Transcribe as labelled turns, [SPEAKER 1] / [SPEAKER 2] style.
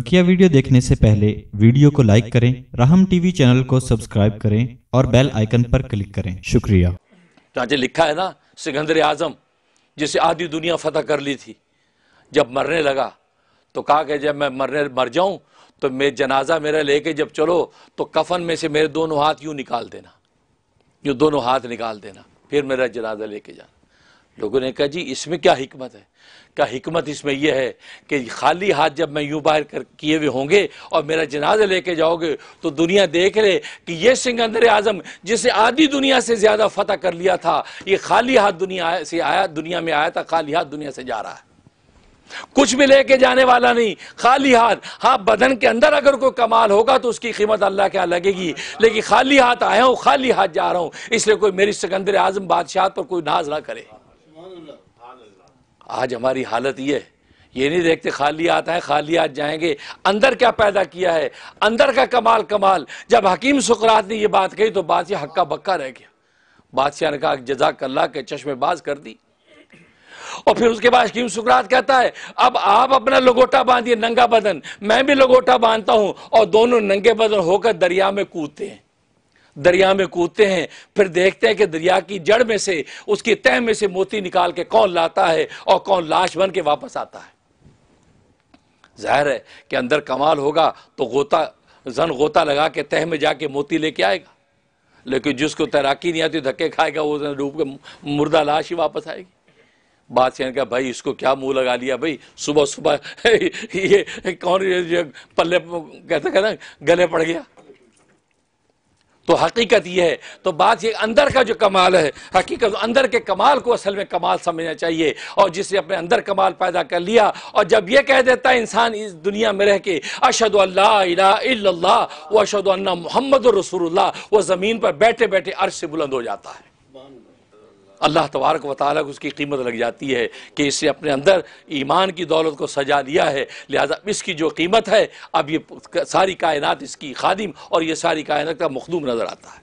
[SPEAKER 1] बकिया वीडियो देखने से पहले वीडियो को लाइक करें राहम टीवी चैनल को सब्सक्राइब करें और बेल आइकन पर क्लिक करें शुक्रिया चाचे तो लिखा है ना सिकंदर आजम जिसे आधी दुनिया फतेह कर ली थी जब मरने लगा तो कहा कि जब मैं मरने मर जाऊं तो मेरे जनाजा मेरा लेके जब चलो तो कफन में से मेरे दोनों हाथ यूं निकाल देना यूं दोनों हाथ निकाल देना फिर मेरा जनाजा लेके जाना लोगों ने कहा जी इसमें क्या हिकमत है क्या हिकमत इसमें यह है कि खाली हाथ जब मैं यूं बाहर कर किए हुए होंगे और मेरा जनाजा लेके जाओगे तो दुनिया देख ले कि ये सिकंदर आज़म जिसे आधी दुनिया से ज़्यादा फतह कर लिया था ये खाली हाथ दुनिया से आया दुनिया में आया था खाली हाथ दुनिया से जा रहा है कुछ भी लेके जाने वाला नहीं खाली हाथ हाँ बदन के अंदर अगर कोई कमाल होगा तो उसकी कीमत अल्लाह क्या लगेगी लेकिन खाली हाथ आया हूँ खाली हाथ जा रहा हूँ इसलिए कोई मेरी सिकंदर आज़म बादशाह पर कोई नाज ना करे आज हमारी हालत ये है ये नहीं देखते खाली आता है खाली आज जाएंगे अंदर क्या पैदा किया है अंदर का कमाल कमाल जब हकीम सुकरात ने यह बात कही तो बादशाह हक्का बक्का रह गया बादशाह ने कहा जजाक अल्लाह के चश्मेबाज कर दी और फिर उसके बाद हकीम सुकरात कहता है अब आप अपना लगोटा बांधिए नंगा बदन मैं भी लगोटा बांधता हूं और दोनों नंगे बदन होकर दरिया में कूदते हैं दरिया में कूदते हैं फिर देखते हैं कि दरिया की जड़ में से उसकी तह में से मोती निकाल के कौन लाता है और कौन लाश बन के वापस आता है जाहिर है कि अंदर कमाल होगा तो गोता जन गोता लगा के तह में जाके मोती लेके आएगा लेकिन जिसको तैराकी नहीं आती धक्के खाएगा वो डूब के मुर्दा लाश ही वापस आएगी बात से कहा भाई इसको क्या मुंह लगा लिया भाई सुबह सुबह ये कौन ये पल्ले कहते कहते गले पड़ गया तो हकीकत यह है तो बात ये अंदर का जो कमाल है हकीकत अंदर के कमाल को असल में कमाल समझना चाहिए और जिसने अपने अंदर कमाल पैदा कर लिया और जब यह कह देता है इंसान इस दुनिया में रह के अशद अल्लाह व अशद मोहम्मद रसूल वो ज़मीन पर बैठे बैठे अर्श से बुलंद हो जाता है अल्लाह तबारक व ताली को उसकी कीमत लग जाती है कि इसने अपने अंदर ईमान की दौलत को सजा लिया है लिहाजा इसकी जो कीमत है अब ये सारी कायनात इसकी खादिम और ये सारी कायनात का मखदूम नज़र आता है